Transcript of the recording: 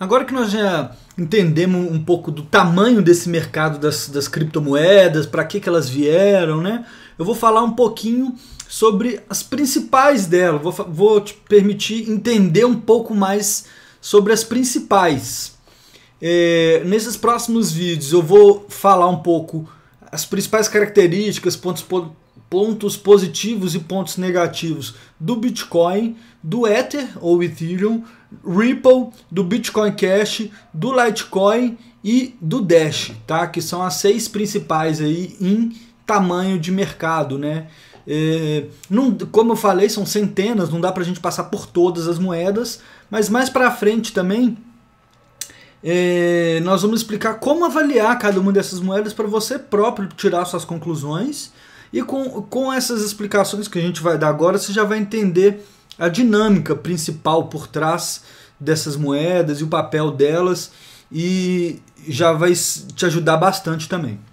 Agora que nós já entendemos um pouco do tamanho desse mercado das, das criptomoedas, para que, que elas vieram, né? Eu vou falar um pouquinho sobre as principais dela. Vou, vou te permitir entender um pouco mais sobre as principais. É, nesses próximos vídeos eu vou falar um pouco as principais características, pontos pontos positivos e pontos negativos do Bitcoin, do Ether ou Ethereum, Ripple, do Bitcoin Cash, do Litecoin e do Dash, tá? Que são as seis principais aí em tamanho de mercado, né? É, não, como eu falei, são centenas, não dá para a gente passar por todas as moedas, mas mais para frente também é, nós vamos explicar como avaliar cada uma dessas moedas para você próprio tirar suas conclusões e com, com essas explicações que a gente vai dar agora, você já vai entender a dinâmica principal por trás dessas moedas e o papel delas, e já vai te ajudar bastante também.